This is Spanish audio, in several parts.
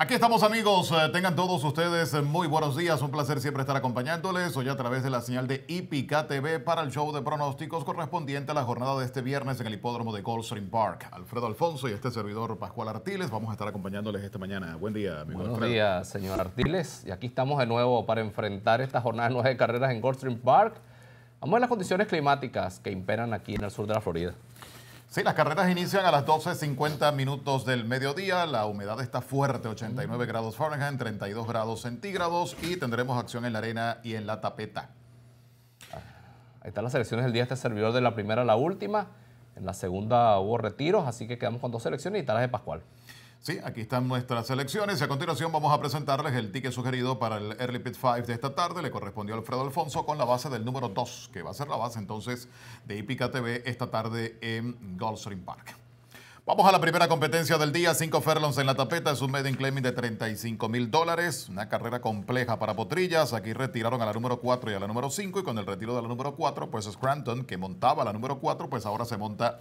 Aquí estamos amigos, eh, tengan todos ustedes eh, muy buenos días, un placer siempre estar acompañándoles hoy a través de la señal de Ipica TV para el show de pronósticos correspondiente a la jornada de este viernes en el hipódromo de Goldstream Park. Alfredo Alfonso y este servidor Pascual Artiles vamos a estar acompañándoles esta mañana. Buen día, amigo Buenos días, señor Artiles. Y aquí estamos de nuevo para enfrentar esta jornada de carreras en Goldstream Park. Vamos a las condiciones climáticas que imperan aquí en el sur de la Florida. Sí, las carreras inician a las 12.50 minutos del mediodía. La humedad está fuerte, 89 grados Fahrenheit, 32 grados centígrados y tendremos acción en la arena y en la tapeta. Ah, ahí están las selecciones del día este servidor de la primera a la última. En la segunda hubo retiros, así que quedamos con dos selecciones y talas de Pascual. Sí, aquí están nuestras selecciones y a continuación vamos a presentarles el ticket sugerido para el Early Pit 5 de esta tarde. Le correspondió a Alfredo Alfonso con la base del número 2, que va a ser la base entonces de Ipica TV esta tarde en Goldstream Park. Vamos a la primera competencia del día. Cinco furlongs en la tapeta. Es un in claiming de 35 mil dólares. Una carrera compleja para Potrillas. Aquí retiraron a la número 4 y a la número 5. Y con el retiro de la número 4, pues Scranton, que montaba la número 4, pues ahora se monta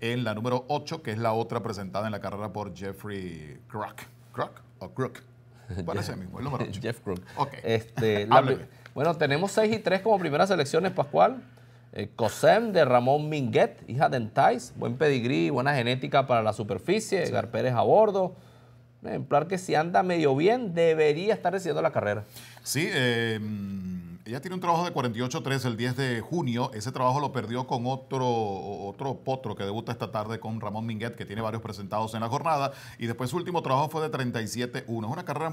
en la número 8, que es la otra presentada en la carrera por Jeffrey Crook. ¿Crook o Crook? Parece el mismo, el número 8. Jeff Crook. Este, bueno, tenemos 6 y 3 como primeras selecciones, Pascual. Cosen eh, Cosem de Ramón Minguet, hija de Entais. Buen pedigrí, buena genética para la superficie. Sí. Pérez a bordo. Ejemplar que si anda medio bien, debería estar haciendo la carrera. Sí, eh ella tiene un trabajo de 48-3 el 10 de junio. Ese trabajo lo perdió con otro, otro potro que debuta esta tarde con Ramón Minguet, que tiene varios presentados en la jornada. Y después su último trabajo fue de 37-1. Es una carrera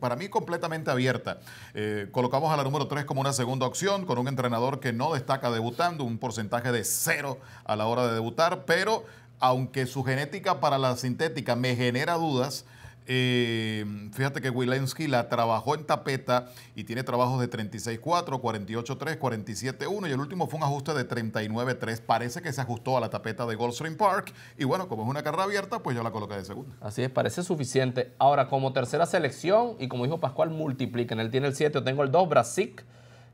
para mí completamente abierta. Eh, colocamos a la número 3 como una segunda opción, con un entrenador que no destaca debutando, un porcentaje de cero a la hora de debutar, pero aunque su genética para la sintética me genera dudas, eh, fíjate que Wilensky la trabajó en tapeta y tiene trabajos de 36-4, 48-3 47-1 y el último fue un ajuste de 39-3, Parece que se ajustó a la tapeta de Goldstream Park y bueno, como es una carrera abierta, pues yo la coloqué de segunda. Así es, parece suficiente. Ahora, como tercera selección y como dijo Pascual, multipliquen. Él tiene el 7, yo tengo el 2, Brasic,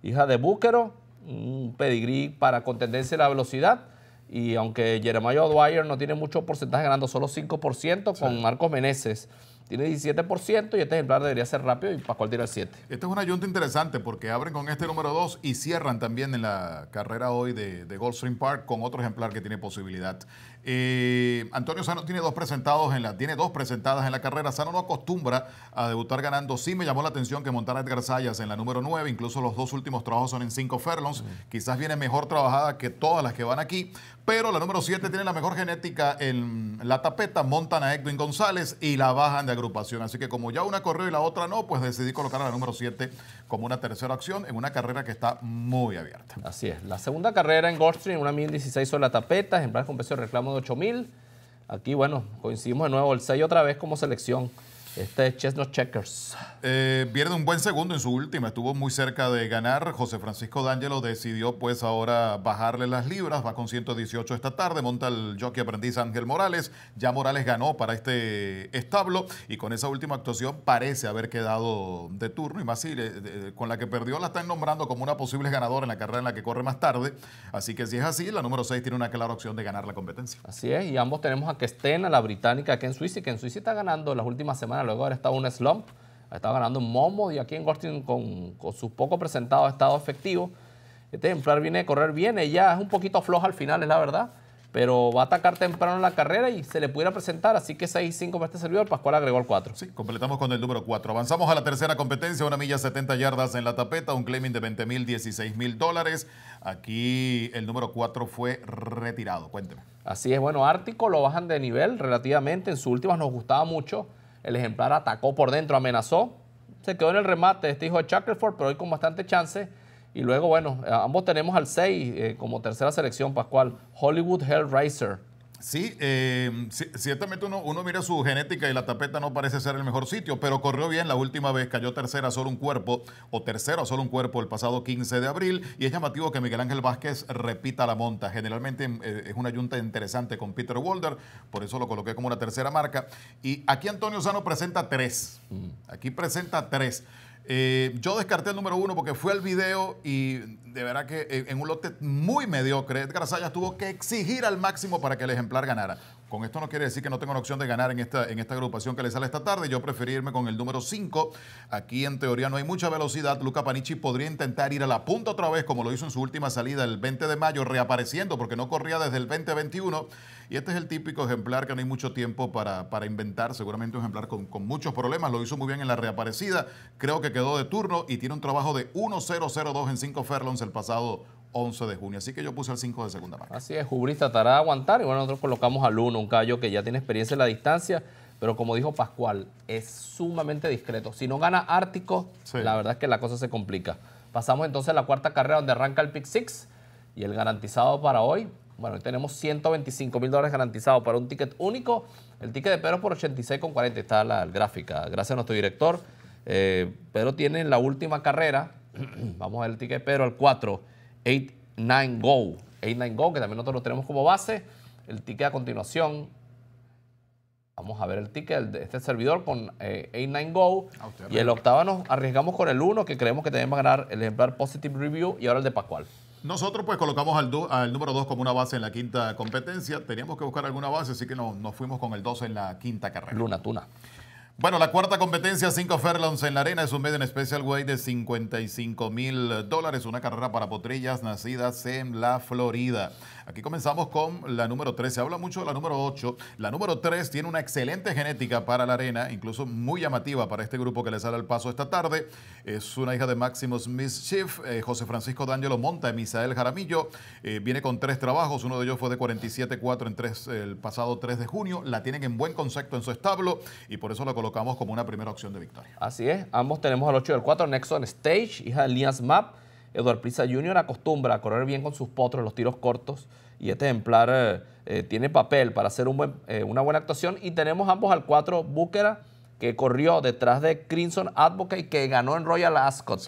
hija de Búquero, un pedigrí para contenderse la velocidad. Y aunque Jeremiah Dwyer no tiene mucho porcentaje, ganando solo 5% con Marcos Meneses tiene 17% y este ejemplar debería ser rápido y Pascual tira el 7. Este es un ayunto interesante porque abren con este número 2 y cierran también en la carrera hoy de, Goldstream Park con otro ejemplar que tiene posibilidad. Eh, Antonio Sano tiene dos presentados en la, tiene dos presentadas en la carrera. Sano no acostumbra a debutar ganando. Sí me llamó la atención que montara Edgar Sayas en la número 9. Incluso los dos últimos trabajos son en 5 Ferlons. Mm. Quizás viene mejor trabajada que todas las que van aquí. Pero la número 7 tiene la mejor genética en la tapeta. Montan a Edwin González y la bajan de Así que como ya una corrió y la otra no, pues decidí colocar a la número 7 como una tercera opción en una carrera que está muy abierta. Así es. La segunda carrera en Goldstream, una 1016 sobre la tapeta, ejemplar con precio de reclamo de 8000. Aquí, bueno, coincidimos de nuevo el 6 otra vez como selección. Este es Chestnut Checkers. Eh, pierde un buen segundo en su última. Estuvo muy cerca de ganar. José Francisco D'Angelo decidió pues ahora bajarle las libras. Va con 118 esta tarde. Monta el jockey aprendiz Ángel Morales. Ya Morales ganó para este establo. Y con esa última actuación parece haber quedado de turno. Y más si con la que perdió la están nombrando como una posible ganadora en la carrera en la que corre más tarde. Así que si es así, la número 6 tiene una clara opción de ganar la competencia. Así es. Y ambos tenemos a que estén a la británica, aquí en Suiza. que en Suiza está ganando las últimas semanas luego haber estado un slump, ha estado ganando un Momo y aquí en Goldstein con, con sus poco presentado ha estado efectivo. Este ejemplar viene a correr bien, ya es un poquito floja al final, es la verdad, pero va a atacar temprano en la carrera y se le pudiera presentar, así que 6 5 para este servidor, Pascual agregó el 4. Sí, completamos con el número 4. Avanzamos a la tercera competencia, una milla 70 yardas en la tapeta, un claiming de 20 mil, 16 mil dólares. Aquí el número 4 fue retirado, cuénteme. Así es, bueno, Ártico lo bajan de nivel relativamente, en su última nos gustaba mucho, el ejemplar atacó por dentro, amenazó. Se quedó en el remate este hijo de Chuckleford, pero hoy con bastante chance. Y luego, bueno, eh, ambos tenemos al 6 eh, como tercera selección, Pascual. Hollywood Hellraiser Sí, em, ciertamente uno, mira su genética y la tapeta no parece ser el mejor sitio, pero corrió bien la última vez, cayó tercera solo un cuerpo, o tercero solo un cuerpo el pasado 15 de abril, y es llamativo que Miguel Ángel Vázquez repita la monta. Generalmente em, eh, es una yunta interesante con Peter Walder, por eso lo coloqué como la tercera marca. Y aquí Antonio Sano presenta tres, mm. aquí presenta tres. Eh, yo descarté el número uno porque fue al video y de verdad que eh, en un lote muy mediocre, Edgar Sayas tuvo que exigir al máximo para que el ejemplar ganara. Con esto no quiere decir que no tenga una opción de ganar en esta, en esta agrupación que le sale esta tarde. Yo preferí irme con el número 5. Aquí en teoría no hay mucha velocidad. Luca Panichi podría intentar ir a la punta otra vez, como lo hizo en su última salida el 20 de mayo, reapareciendo porque no corría desde el 2021. Y este es el típico ejemplar que no hay mucho tiempo para, para inventar, seguramente un ejemplar con, muchos problemas, lo hizo muy bien en la reaparecida, creo que quedó de turno y tiene un trabajo de 1 0 en 5 Ferlons el pasado 11 de junio. Así que yo puse el 5 de segunda parte Así es, Jubris tratará a aguantar y bueno, nosotros colocamos al 1, un callo que ya tiene experiencia en la distancia, pero como dijo Pascual, es sumamente discreto. Si no gana Ártico, la verdad es que la cosa se complica. Pasamos entonces a la cuarta carrera donde arranca el pick 6 y el garantizado para hoy bueno, tenemos 125 mil dólares garantizados para un ticket único. El ticket de Pedro por 86,40 está la, gráfica. Gracias a nuestro director. Eh, Pedro tiene la última carrera. Vamos a ver el ticket de Pedro, el 4, Go. 89 Go, que también nosotros lo tenemos como base. El ticket a continuación, Vamos a ver el ticket de este servidor con 89 eh, Go. Ah, y el octavo nos arriesgamos con el 1, que creemos que tenemos a ganar el ejemplar Positive Review y ahora el de Pascual. Nosotros pues colocamos al, al número 2 como una base en la quinta competencia. Teníamos que buscar alguna base, así que no, nos fuimos con el 2 en la quinta carrera. Luna Tuna. Bueno, la cuarta competencia, 5 furlongs en la arena, es un medio en special Way de 55 mil dólares, una carrera para potrillas nacidas en la Florida. Aquí comenzamos con la número 3. Se habla mucho de la número 8. La número 3 tiene una excelente genética para la arena, incluso muy llamativa para este grupo que le sale al paso esta tarde. Es una hija de Maximus Mischief, eh, José Francisco D'Angelo Monta y Misael Jaramillo. Eh, viene con tres trabajos. Uno de ellos fue de 47-4 en tres, el pasado 3 de junio. La tienen en buen concepto en su establo y por eso la colocamos como una primera opción de victoria. Así es. Ambos tenemos al 8 del al 4. Nexon Stage, hija de Lias Map Eduard Prisa Jr. acostumbra a correr bien con sus potros, los tiros cortos, y este ejemplar eh, eh, tiene papel para hacer eh, una buena actuación. Y tenemos ambos al 4, Búquera, que corrió detrás de Crimson Advocate, que ganó en Royal Ascot.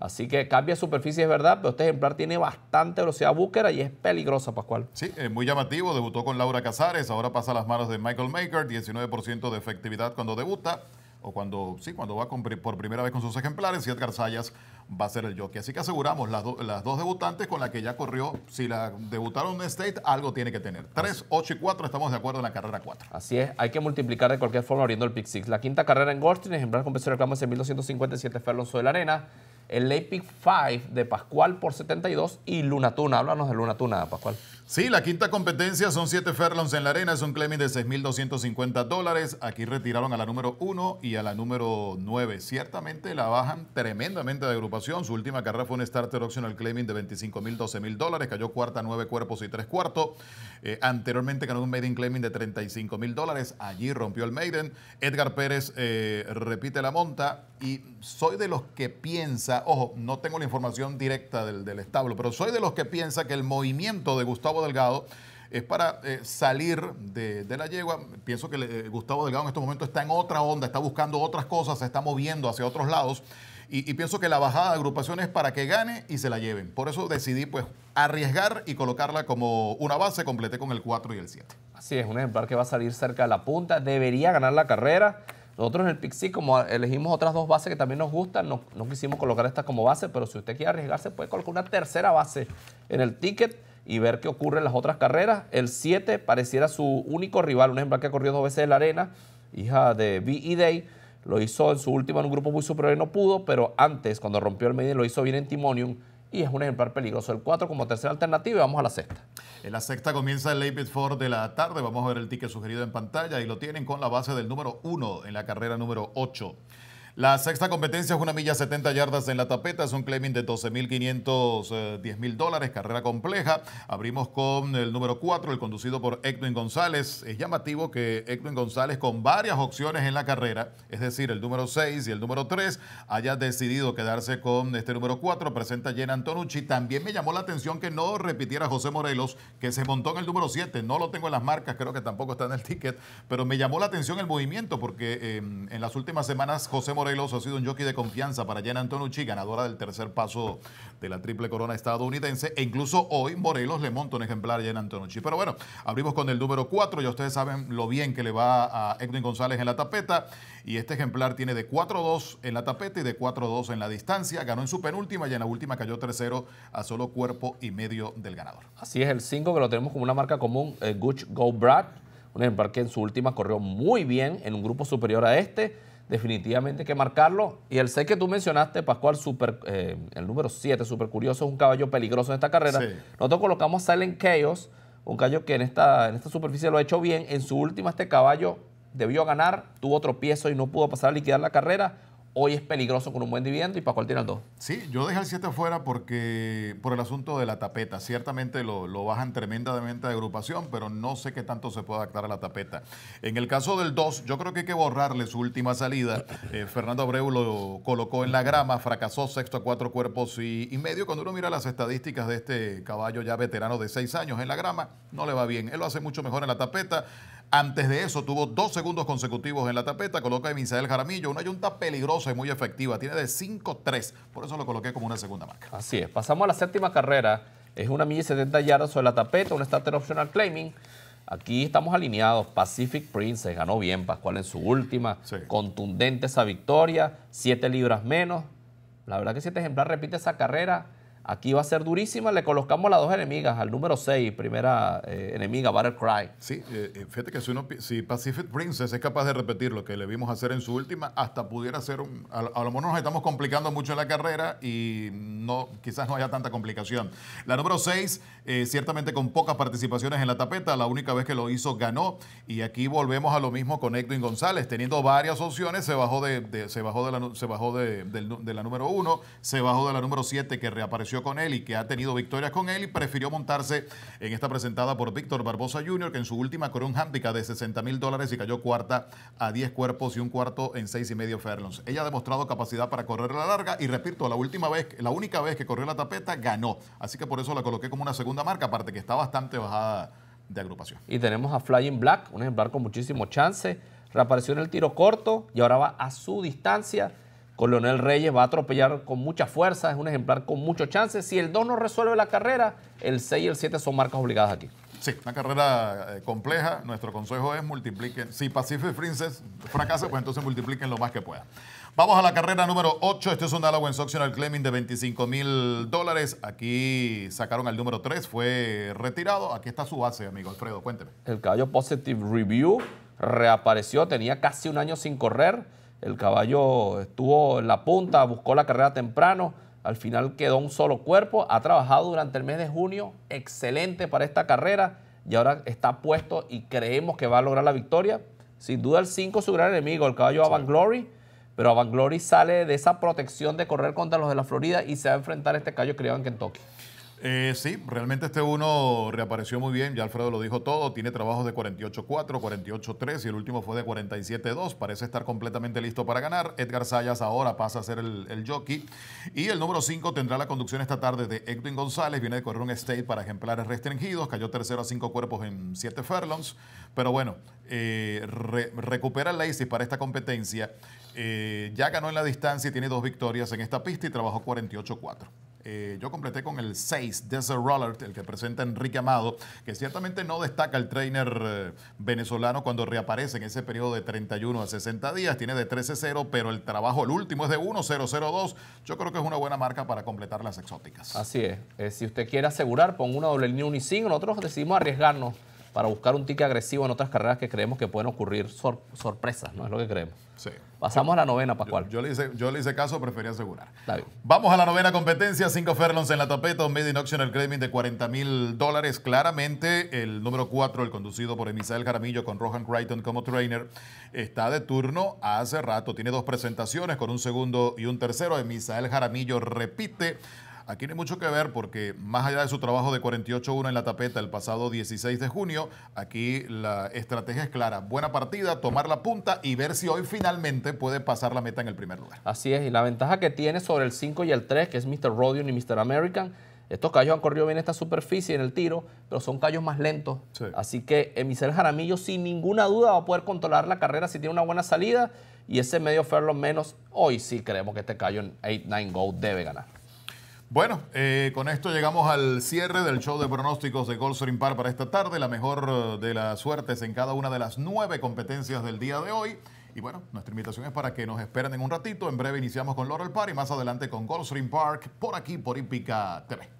Así que cambia superficie, es verdad, pero este ejemplar tiene bastante velocidad Búquera y es peligrosa, Pascual. Sí, es muy llamativo. Debutó con Laura Casares, ahora pasa a las manos de Michael Maker, 19% de efectividad cuando debuta o cuando, sí, cuando va por primera vez con sus ejemplares, si Edgar Sayas va a ser el jockey. Así que aseguramos las, las dos debutantes con la que ya corrió. Si la debutaron en State, algo tiene que tener. 3, 8 y cuatro, estamos de acuerdo en la carrera 4. Así es, hay que multiplicar de cualquier forma abriendo el pick 6. La quinta carrera en Goldstein, ejemplar con peso de reclamo es 1257 Ferlonso de la Arena. El late pick 5 de Pascual por 72 y Tuna Háblanos de Luna Lunatuna, Pascual. Sí, la quinta competencia son siete ferlons en la arena, es un claiming de 6.250 dólares. Aquí retiraron a la número uno y a la número 9. Ciertamente la bajan tremendamente de agrupación. Su última carrera fue un starter optional claiming de 25.000, 12.000 dólares. Cayó cuarta, nueve cuerpos y tres cuartos. Eh, anteriormente ganó un maiden claiming de 35.000 dólares. Allí rompió el maiden. Edgar Pérez eh, repite la monta y soy de los que piensa, ojo, no tengo la información directa del establo, pero soy de los que piensa que el movimiento de Gustavo Delgado es para eh, salir de, la yegua. Pienso que eh, Gustavo Delgado en estos momentos está en otra onda, está buscando otras cosas, se está moviendo hacia otros lados. Y, pienso que la bajada de agrupación es para que gane y se la lleven. Por eso decidí pues arriesgar y colocarla como una base. Completé con el 4 y el 7. Así es, un ejemplar que va a salir cerca de la punta. Debería ganar la carrera. Nosotros en el Pixie, como elegimos otras dos bases que también nos gustan, no, no quisimos colocar esta como base, pero si usted quiere arriesgarse, puede colocar una tercera base en el ticket y ver qué ocurre en las otras carreras. El 7 pareciera su único rival, un ejemplar que ha corrió dos veces en la arena, hija de y e Day. Lo hizo en su última en un grupo muy superior y no pudo, pero antes, cuando rompió el medio, lo hizo bien en Timonium y es un ejemplar peligroso. El 4 como tercera alternativa y vamos a la sexta. En la sexta comienza el Late 4 de la tarde. Vamos a ver el ticket sugerido en pantalla y lo tienen con la base del número 1 en la carrera número 8. La sexta competencia es una milla 70 yardas en la tapeta, es un claiming de 12.510 mil dólares, carrera compleja. Abrimos con el número 4, el conducido por Edwin González. Es llamativo que Edwin González, con varias opciones en la carrera, es decir, el número 6 y el número 3, haya decidido quedarse con este número 4, presenta Antonucci. También me llamó la atención que no repitiera José Morelos, que se montó en el número 7. No lo tengo en las marcas, creo que tampoco está en el ticket, pero me llamó la atención el movimiento, porque eh, en las últimas semanas José Morelos Morelos ha sido un jockey de confianza para Jan Antonucci, ganadora del tercer paso de la triple corona estadounidense. E incluso hoy Morelos le monta un ejemplar a Jan Antonucci. Pero bueno, abrimos con el número 4. Ya ustedes saben lo bien que le va a Edwin González en la tapeta. Y este ejemplar tiene de 4-2 en la tapeta y de 4-2 en la distancia. Ganó en su penúltima y en la última cayó tercero a solo cuerpo y medio del ganador. Así es, el 5 que lo tenemos como una marca común, eh, Gucci Go Brad. Un ejemplar que en su última corrió muy bien en un grupo superior a este definitivamente que marcarlo. Y el 6 que tú mencionaste, Pascual, super, eh, el número 7, super curioso, es un caballo peligroso en esta carrera. Nosotros colocamos Silent Chaos, un caballo que en esta, en esta superficie lo ha hecho bien. En su última, este caballo debió ganar, tuvo tropiezo y no pudo pasar a liquidar la carrera hoy es peligroso con un buen dividendo y para cuál el 2. Sí, yo dejé el 7 fuera porque por el asunto de la tapeta. Ciertamente lo, bajan tremendamente de agrupación, pero no sé qué tanto se puede adaptar a la tapeta. En el caso del 2, yo creo que hay que borrarle su última salida. Eh, Fernando Abreu lo colocó en la grama, fracasó sexto a cuatro cuerpos y, y, medio. Cuando uno mira las estadísticas de este caballo ya veterano de seis años en la grama, no le va bien. Él lo hace mucho mejor en la tapeta. Antes de eso, tuvo dos segundos consecutivos en la tapeta. Coloca de Misael Jaramillo, una yunta peligrosa y muy efectiva. Tiene de 5-3. Por eso lo coloqué como una segunda marca. Así es. Pasamos a la séptima carrera. Es una milla y 70 yardas sobre la tapeta, un starter optional claiming. Aquí estamos alineados. Pacific Princess ganó bien, Pascual, en su última. Contundente esa victoria. Siete libras menos. La verdad que siete ejemplar repite esa carrera Aquí va a ser durísima. Le colocamos las dos enemigas, al número 6, primera eh, enemiga, Cry. Sí, eh, eh, fíjate que si, Pacific Princess es capaz de repetir lo que le vimos hacer en su última, hasta pudiera ser un. A, lo mejor nos estamos complicando mucho en la carrera y no, quizás no haya tanta complicación. La número 6, ciertamente con pocas participaciones en la tapeta, la única vez que lo hizo ganó. Y aquí volvemos a lo mismo con Edwin González, teniendo varias opciones, se bajó de, se bajó de la, se bajó de, de la número 1, se bajó de la número 7 que reapareció con él y que ha tenido victorias con él y prefirió montarse en esta presentada por Víctor Barbosa Jr., que en su última corrió un handicap de 60 mil dólares y cayó cuarta a 10 cuerpos y un cuarto en 6 y medio furlongs. Ella ha demostrado capacidad para correr la larga y repito, la última vez, la única vez que corrió la tapeta ganó. Así que por eso la coloqué como una segunda marca, aparte que está bastante bajada de agrupación. Y tenemos a Flying Black, un ejemplar con muchísimo chance reapareció en el tiro corto y ahora va a su distancia con Reyes, va a atropellar con mucha fuerza, es un ejemplar con muchos chances. Si el 2 no resuelve la carrera, el 6 y el 7 son marcas obligadas aquí. Sí, una carrera eh, compleja. Nuestro consejo es multipliquen. Si Pacific Princess fracasa, pues entonces multipliquen lo más que puedan. Vamos a la carrera número 8. Este es un Dallas Optional Claiming de 25 mil dólares. Aquí sacaron al número 3, fue retirado. Aquí está su base, amigo Alfredo. Cuénteme. El caballo Positive Review reapareció, tenía casi un año sin correr el caballo estuvo en la punta, buscó la carrera temprano, al final quedó un solo cuerpo, ha trabajado durante el mes de junio, excelente para esta carrera y ahora está puesto y creemos que va a lograr la victoria. Sin duda el 5 es su gran enemigo, el caballo sí. Avant Glory, pero Avant Glory sale de esa protección de correr contra los de la Florida y se va a enfrentar a este caballo criado en Kentucky. Eh, sí, realmente este uno reapareció muy bien, ya Alfredo lo dijo todo, tiene trabajos de 48-4, 48-3 y el último fue de 47-2, parece estar completamente listo para ganar. Edgar Sayas ahora pasa a ser el, jockey y el número 5 tendrá la conducción esta tarde de Edwin González, viene de correr un state para ejemplares restringidos, cayó tercero a cinco cuerpos en siete furlongs, pero bueno, eh, recupera la recupera Lacey para esta competencia, eh, ya ganó en la distancia y tiene dos victorias en esta pista y trabajó 48-4. Eh, yo completé con el 6, Desert Roller, el que presenta Enrique Amado, que ciertamente no destaca el trainer eh, venezolano cuando reaparece en ese periodo de 31 a 60 días. Tiene de 13-0, pero el trabajo, el último, es de 1-0-0-2. Yo creo que es una buena marca para completar las exóticas. Así es. Eh, si usted quiere asegurar, ponga una doble línea unisín. Nosotros decidimos arriesgarnos para buscar un ticket agresivo en otras carreras que creemos que pueden ocurrir sorpresas, no es lo que creemos. Sí. Pasamos a la novena, Pascual. Yo, le hice, yo le hice caso, prefería asegurar. Vamos a la novena competencia, cinco ferlons en la tapeta, un made in auction, el de 40 mil dólares. Claramente, el número 4, el conducido por Emisael Jaramillo con Rohan Crichton como trainer, está de turno hace rato. Tiene dos presentaciones con un segundo y un tercero. Emisael Jaramillo repite Aquí no hay mucho que ver porque más allá de su trabajo de 48-1 en la tapeta el pasado 16 de junio, aquí la estrategia es clara. Buena partida, tomar la punta y ver si hoy finalmente puede pasar la meta en el primer lugar. Así es, y la ventaja que tiene sobre el 5 y el 3, que es Mr. Rodion y Mr. American, estos callos han corrido bien esta superficie en el tiro, pero son callos más lentos. Así que Emicel eh, Jaramillo sin ninguna duda va a poder controlar la carrera si tiene una buena salida y ese medio ferro menos. Hoy sí creemos que este callo en 8-9 Go debe ganar. Bueno, eh, con esto llegamos al cierre del show de pronósticos de goldstream Park para esta tarde. La mejor eh, de las suertes en cada una de las nueve competencias del día de hoy. Y bueno, nuestra invitación es para que nos esperen en un ratito. En breve iniciamos con Laurel Park y más adelante con Goldstream Park por aquí, por Ipica TV.